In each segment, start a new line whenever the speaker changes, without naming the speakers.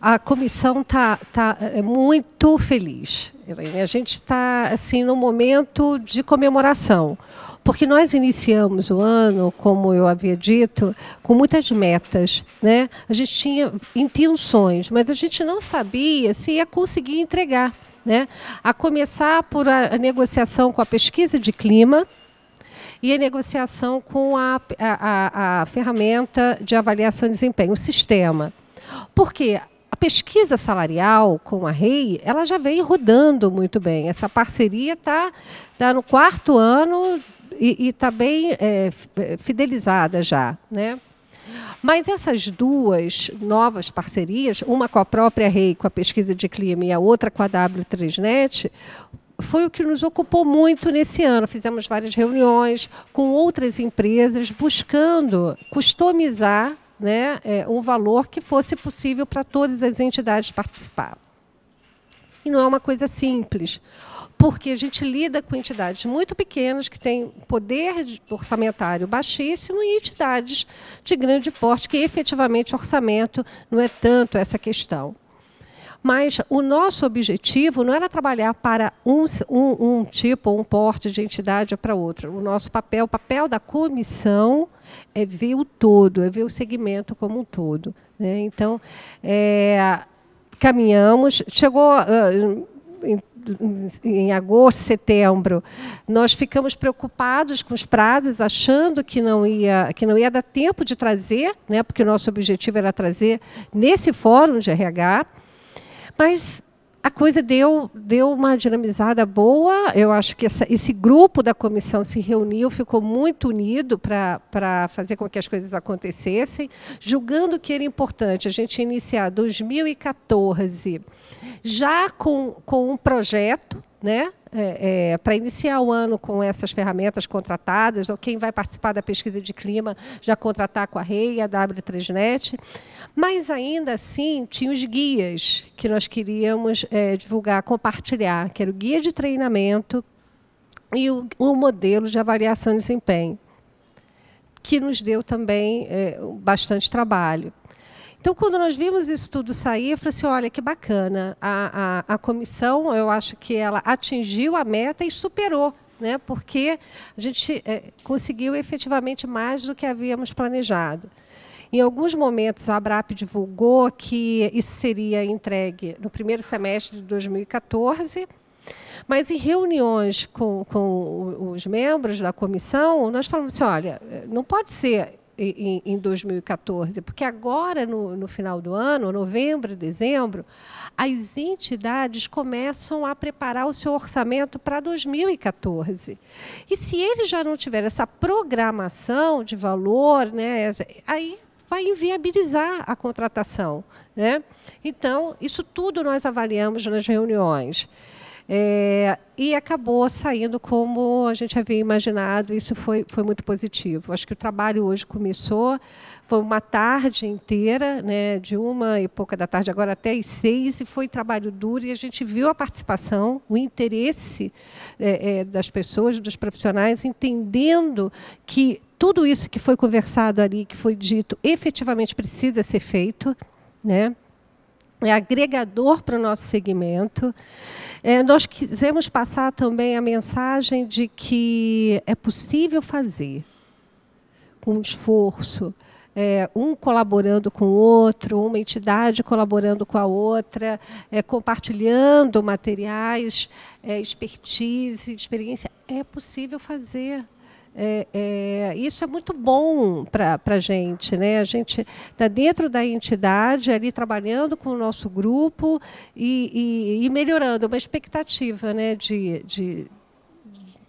a comissão está tá, é muito feliz. A gente está assim no momento de comemoração, porque nós iniciamos o ano, como eu havia dito, com muitas metas, né? A gente tinha intenções, mas a gente não sabia se ia conseguir entregar, né? A começar por a, negociação com a pesquisa de clima e a negociação com a, a, a, a ferramenta de avaliação de desempenho, o sistema. Porque pesquisa salarial com a REI, ela já vem rodando muito bem. Essa parceria está tá no quarto ano e está bem é, é, fidelizada já, né? Mas essas duas novas parcerias, uma com a própria REI, com a pesquisa de clima, e a outra com a W3Net, foi o que nos ocupou muito nesse ano. Fizemos várias reuniões com outras empresas, buscando customizar né, é, um valor que fosse possível para todas as entidades participar. E não é uma coisa simples, porque a gente lida com entidades muito pequenas, que têm poder orçamentário baixíssimo, e entidades de grande porte, que efetivamente o orçamento não é tanto essa questão. Mas o nosso objetivo não era trabalhar para um, um, um tipo, um porte de entidade para outro. O nosso papel, o papel da comissão é ver o todo, é ver o segmento como um todo. Né? Então, é, caminhamos, chegou. Uh, em, em agosto, setembro, nós ficamos preocupados com os prazos, achando que não ia, que não ia dar tempo de trazer, né, porque o nosso objetivo era trazer nesse fórum de RH. Mas a coisa deu, deu uma dinamizada boa. Eu acho que essa, esse grupo da comissão se reuniu, ficou muito unido para fazer com que as coisas acontecessem, julgando que era importante a gente iniciar 2014 já com, com um projeto né? É, é, para iniciar o ano com essas ferramentas contratadas, ou quem vai participar da pesquisa de clima já contratar com a REI, a W3NET. Mas ainda assim, tinha os guias que nós queríamos é, divulgar, compartilhar, que era o guia de treinamento e o, o modelo de avaliação de desempenho, que nos deu também é, bastante trabalho. Então, quando nós vimos isso tudo sair, eu falei assim, olha, que bacana. A, a, a comissão, eu acho que ela atingiu a meta e superou né, porque a gente é, conseguiu efetivamente mais do que havíamos planejado. Em alguns momentos, a ABRAP divulgou que isso seria entregue no primeiro semestre de 2014, mas em reuniões com, com os membros da comissão, nós falamos assim: olha, eh, não pode ser em, em 2014, porque agora, no, no final do ano, novembro, dezembro, as entidades começam a preparar o seu orçamento para 2014. E se ele já não tiver essa programação de valor, né, aí vai inviabilizar a contratação. Né? Então, isso tudo nós avaliamos nas reuniões. É, e acabou saindo como a gente havia imaginado, isso foi, foi muito positivo. Acho que o trabalho hoje começou, foi uma tarde inteira, né, de uma e pouca da tarde, agora até às seis, e foi trabalho duro, e a gente viu a participação, o interesse é, é, das pessoas, dos profissionais, entendendo que tudo isso que foi conversado ali, que foi dito, efetivamente precisa ser feito, né? é agregador para o nosso segmento. É, nós quisemos passar também a mensagem de que é possível fazer com esforço, é, um colaborando com o outro, uma entidade colaborando com a outra, é, compartilhando materiais, é, expertise, experiência. É possível fazer. É, é, isso é muito bom para a gente. Né? A gente está dentro da entidade, ali trabalhando com o nosso grupo e, e, e melhorando, é uma expectativa né? de, de,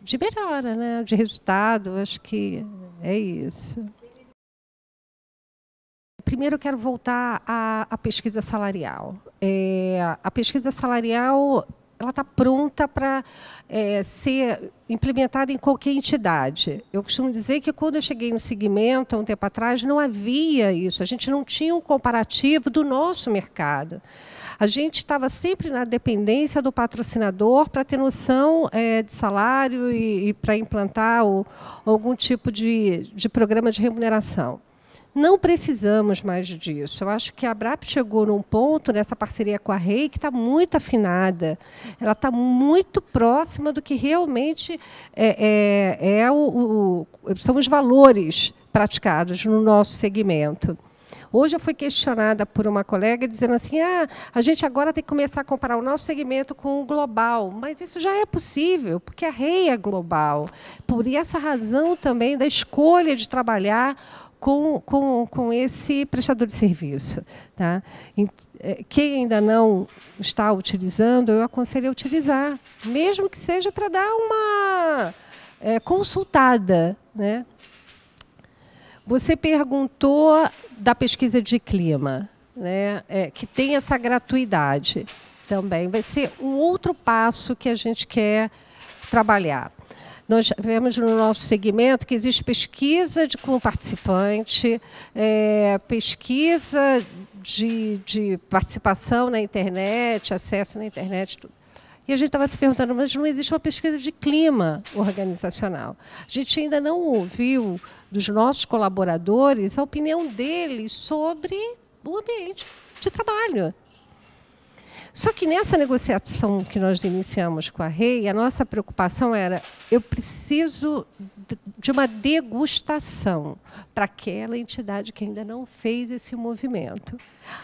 de melhora, né? de resultado. Acho que é isso. Primeiro, eu quero voltar à, à pesquisa salarial. É, a pesquisa salarial ela está pronta para é, ser implementada em qualquer entidade. Eu costumo dizer que quando eu cheguei no segmento, há um tempo atrás, não havia isso. A gente não tinha um comparativo do nosso mercado. A gente estava sempre na dependência do patrocinador para ter noção é, de salário e, e para implantar o, algum tipo de, de programa de remuneração. Não precisamos mais disso. Eu acho que a BRAP chegou num ponto, nessa parceria com a REI, que está muito afinada. Ela está muito próxima do que realmente é, é, é o, o, são os valores praticados no nosso segmento. Hoje eu fui questionada por uma colega dizendo assim: ah, a gente agora tem que começar a comparar o nosso segmento com o global. Mas isso já é possível, porque a REI é global. Por essa razão também da escolha de trabalhar com, com, com esse prestador de serviço. Tá? Eh, quem ainda não está utilizando, eu aconselho a utilizar, mesmo que seja para dar uma é, consultada. Né? Você perguntou da pesquisa de clima, né? É, que tem essa gratuidade também. Vai ser um outro passo que a gente quer trabalhar. Nós vemos no nosso segmento que existe pesquisa de, com participante, é, pesquisa de, de, participação na internet, acesso na internet, tudo. E a gente estava se perguntando, mas não existe uma pesquisa de clima organizacional. A gente ainda não ouviu dos nossos colaboradores a opinião deles sobre o ambiente de trabalho. Só que nessa negociação que nós iniciamos com a Rei, a nossa preocupação era: eu preciso de uma degustação para aquela entidade que ainda não fez esse movimento.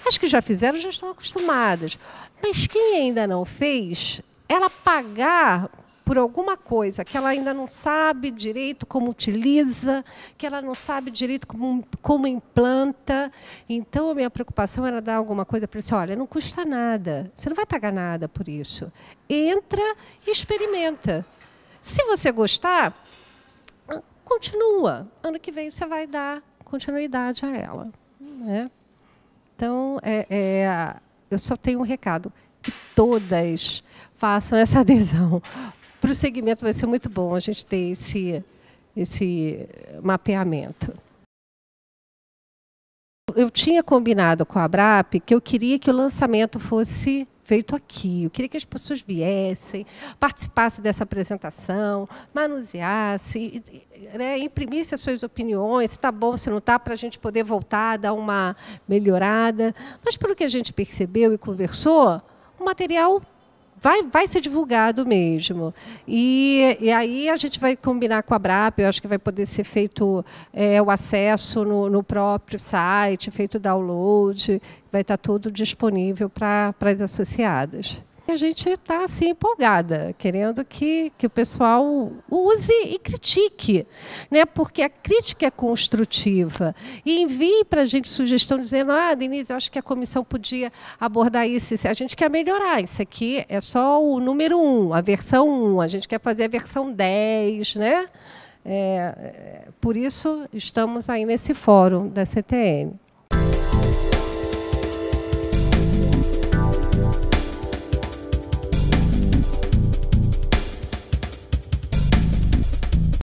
As que já fizeram já estão acostumadas, mas quem ainda não fez, ela pagar por alguma coisa que ela ainda não sabe direito como utiliza, que ela não sabe direito como, como implanta. Então, a minha preocupação era dar alguma coisa para ele. Assim, Olha, não custa nada, você não vai pagar nada por isso. Entra e experimenta. Se você gostar, continua. Ano que vem você vai dar continuidade a ela. Né? Então, é, é, eu só tenho um recado. Que todas façam essa adesão para o segmento vai ser muito bom a gente ter esse, esse mapeamento. Eu tinha combinado com a Abrap que eu queria que o lançamento fosse feito aqui. Eu queria que as pessoas viessem, participassem dessa apresentação, manuseassem, né, imprimissem as suas opiniões, se está bom, se não está, para a gente poder voltar, dar uma melhorada. Mas, pelo que a gente percebeu e conversou, o material vai, vai ser divulgado mesmo. E, e aí a gente vai combinar com a BRAP, eu acho que vai poder ser feito é, o acesso no, no, próprio site, feito download, vai estar tudo disponível para as associadas. E a gente está assim empolgada, querendo que, que o pessoal use e critique, né? porque a crítica é construtiva. E envie para a gente sugestão dizendo: ah, Denise, eu acho que a comissão podia abordar isso. A gente quer melhorar. Isso aqui é só o número um, a versão 1. Um. A gente quer fazer a versão 10, né? É, é, por isso estamos aí nesse fórum da CTN.